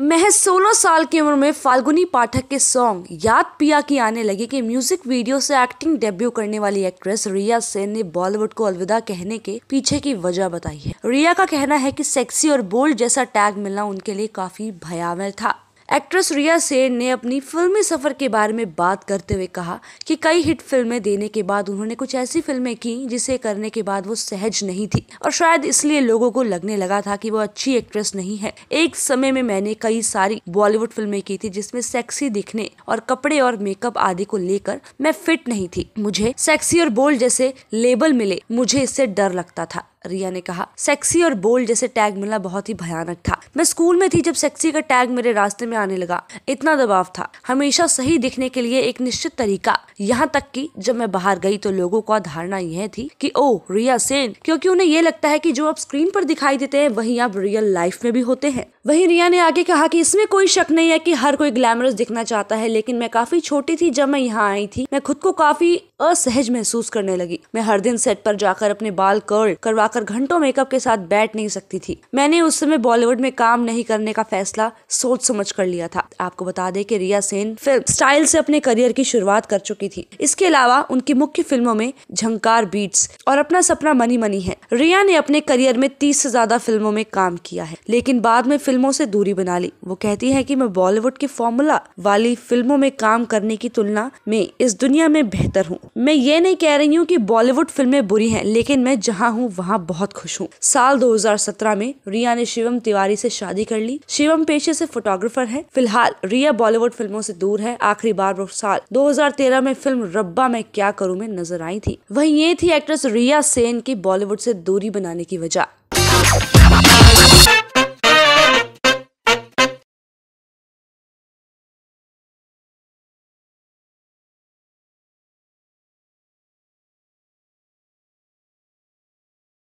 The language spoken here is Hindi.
महज सोलह साल की उम्र में फाल्गुनी पाठक के सॉन्ग याद पिया की आने लगी कि म्यूजिक वीडियो से एक्टिंग डेब्यू करने वाली एक्ट्रेस रिया सेन ने बॉलीवुड को अलविदा कहने के पीछे की वजह बताई है रिया का कहना है कि सेक्सी और बोल्ड जैसा टैग मिलना उनके लिए काफी भयावह था एक्ट्रेस रिया सेन ने अपनी फिल्मी सफ़र के बारे में बात करते हुए कहा कि कई हिट फिल्में देने के बाद उन्होंने कुछ ऐसी फिल्में की जिसे करने के बाद वो सहज नहीं थी और शायद इसलिए लोगों को लगने लगा था कि वो अच्छी एक्ट्रेस नहीं है एक समय में मैंने कई सारी बॉलीवुड फिल्में की थी जिसमें सेक्सी दिखने और कपड़े और मेकअप आदि को लेकर मैं फिट नहीं थी मुझे सेक्सी और बोल्ड जैसे लेबल मिले मुझे इससे डर लगता था रिया ने कहा सेक्सी और बोल्ड जैसे टैग मिलना बहुत ही भयानक था मैं स्कूल में थी जब सेक्सी का टैग मेरे रास्ते में आने लगा इतना दबाव था हमेशा सही दिखने के लिए एक निश्चित तरीका यहाँ तक कि जब मैं बाहर गई तो लोगों का धारणा यह थी कि ओ रिया सेन क्योंकि उन्हें ये लगता है कि जो आप स्क्रीन पर दिखाई देते हैं वही आप रियल लाइफ में भी होते हैं वही रिया ने आगे कहा कि इसमें कोई शक नहीं है कि हर कोई ग्लैमरस दिखना चाहता है लेकिन मैं काफी छोटी थी जब मैं यहाँ आई थी मैं खुद को काफी असहज महसूस करने लगी मैं हर दिन सेट पर जाकर अपने बाल कर्ल करवा आकर घंटों मेकअप के साथ बैठ नहीं सकती थी मैंने उस समय बॉलीवुड में काम नहीं करने का फैसला सोच समझ कर लिया था आपको बता दें कि रिया सेन फिल्म स्टाइल से अपने करियर की शुरुआत कर चुकी थी इसके अलावा उनकी मुख्य फिल्मों में झंकार बीट्स और अपना सपना मनी मनी है रिया ने अपने करियर में तीस से ज्यादा फिल्मों में काम किया है लेकिन बाद में फिल्मों से दूरी बना ली वो कहती है की मैं बॉलीवुड की फॉर्मूला वाली फिल्मों में काम करने की तुलना में इस दुनिया में बेहतर हूँ मैं ये नहीं कह रही हूँ की बॉलीवुड फिल्में बुरी है लेकिन मैं जहाँ हूँ वहाँ बहुत खुश हूँ साल 2017 में रिया ने शिवम तिवारी से शादी कर ली शिवम पेशे से फोटोग्राफर है फिलहाल रिया बॉलीवुड फिल्मों से दूर है आखिरी बार वो साल 2013 में फिल्म रब्बा में क्या करूँ में नजर आई थी वही ये थी एक्ट्रेस रिया सेन की बॉलीवुड से दूरी बनाने की वजह